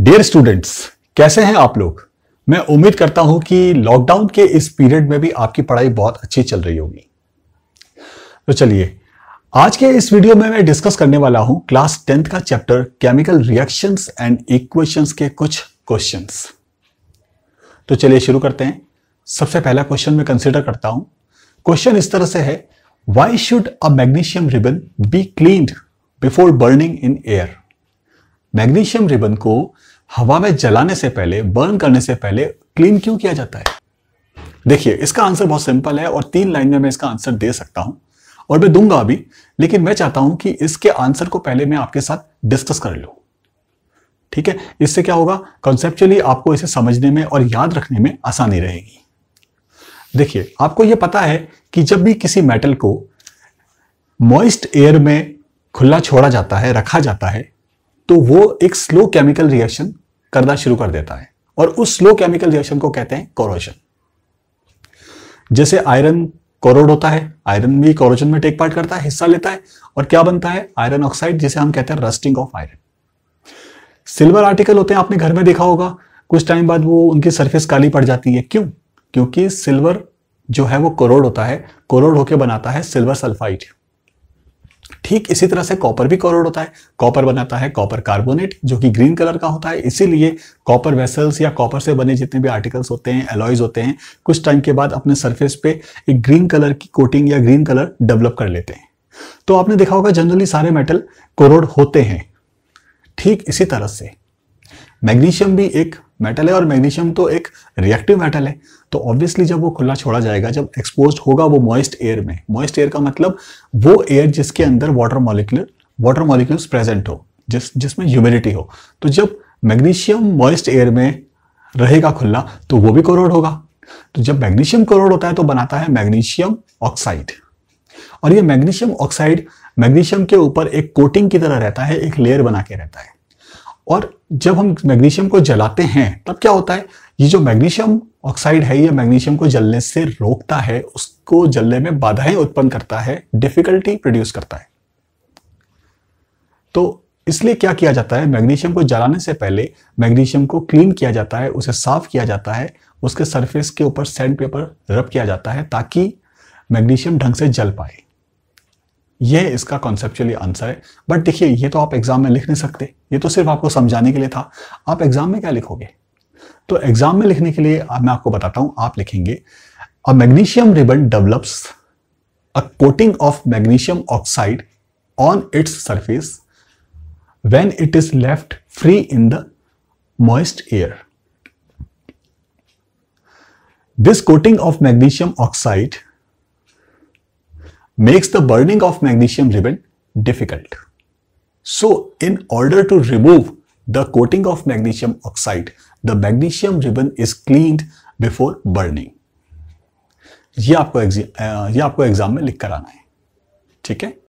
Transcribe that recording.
Dear students कैसे हैं आप लोग मैं उम्मीद करता हूं कि लॉकडाउन के इस पीरियड में भी आपकी पढ़ाई बहुत अच्छी चल रही होगी तो चलिए आज के इस वीडियो में मैं डिस्कस करने वाला हूं क्लास टेंथ का chapter chemical reactions and equations के कुछ क्वेश्चंस तो चलिए शुरू करते हैं सबसे पहला क्वेश्चन मैं कंसिडर करता हूं क्वेश्चन इस तरह से है why should a magnesium ribbon be clean before burning in air magnesium ribbon को हवा में जलाने से पहले बर्न करने से पहले क्लीन क्यों किया जाता है देखिए इसका आंसर बहुत सिंपल है और तीन लाइन में मैं इसका आंसर दे सकता हूं और मैं दूंगा अभी लेकिन मैं चाहता हूं कि इसके आंसर को पहले मैं आपके साथ डिस्कस कर लूं ठीक है इससे क्या होगा कॉन्सेप्चुअली आपको इसे समझने में और याद रखने में आसानी रहेगी देखिए आपको यह पता है कि जब भी किसी मेटल को मॉइस्ट एयर में खुला छोड़ा जाता है रखा जाता है तो वो एक स्लो केमिकल रिएक्शन करना शुरू कर देता है और उस स्लो केमिकल रिएक्शन को कहते हैं कोरोजन जैसे आयरन कोरोड होता है आयरन भी कोरोजन में टेक पार्ट करता है हिस्सा लेता है और क्या बनता है आयरन ऑक्साइड जिसे हम कहते हैं rusting of iron silver article होते हैं आपने घर में देखा होगा कुछ टाइम बाद वो उनकी सरफेस काली पड़ जाती है क्यों क्योंकि सिल्वर जो है वो कोरोड होता है कोरोड होकर बनाता है सिल्वर सल्फाइड ठीक इसी तरह से कॉपर भी कोरोड होता है कॉपर बनाता है कॉपर कार्बोनेट जो कि ग्रीन कलर का होता है इसीलिए कॉपर वेसल्स या कॉपर से बने जितने भी आर्टिकल्स होते हैं एलॉयज होते हैं कुछ टाइम के बाद अपने सर्फेस पे एक ग्रीन कलर की कोटिंग या ग्रीन कलर डेवलप कर लेते हैं तो आपने देखा होगा जनरली सारे मेटल कोरोड होते हैं ठीक इसी तरह से मैग्नीशियम भी एक मेटल है और मैग्नीशियम तो एक रिएक्टिव मेटल है तो ऑब्वियसली जब वो खुला छोड़ा जाएगा जब एक्सपोज होगा वो मॉइस्ट एयर में मॉइस्ट एयर का मतलब वो एयर जिसके अंदर water molecule water molecules present हो जिस जिसमें ह्यूमिडिटी हो तो जब मैग्नीशियम मॉइस्ट एयर में रहेगा खुला तो वो भी कोरोड होगा तो जब मैग्नीशियम कोरोड होता है तो बनाता है मैग्नीशियम ऑक्साइड और ये मैग्नीशियम ऑक्साइड मैग्नीशियम के ऊपर एक कोटिंग की तरह रहता है एक लेयर बना के रहता है और जब हम मैग्नीशियम को जलाते हैं तब क्या होता है ये जो मैग्नीशियम ऑक्साइड है ये मैग्नीशियम को जलने से रोकता है उसको जलने में बाधाएं उत्पन्न करता है डिफिकल्टी प्रोड्यूस करता है तो इसलिए क्या किया जाता है मैग्नीशियम को जलाने से पहले मैग्नीशियम को क्लीन किया जाता है उसे साफ किया जाता है उसके सरफेस के ऊपर सैंड पेपर रब किया जाता है ताकि मैग्नीशियम ढंग से जल पाए ये इसका कॉन्सेप्चुअली आंसर है बट देखिए ये तो आप एग्जाम में लिख नहीं सकते ये तो सिर्फ आपको समझाने के लिए था आप एग्जाम में क्या लिखोगे तो एग्जाम में लिखने के लिए मैं आपको बताता हूं आप लिखेंगे a magnesium ribbon develops a coating of magnesium oxide on its surface when it is left free in the moist air this coating of magnesium oxide makes the burning of magnesium ribbon difficult. So in order to remove the coating of magnesium oxide, the magnesium ribbon is cleaned before burning. ये आपको ये आपको exam में लिख कर आना है ठीक है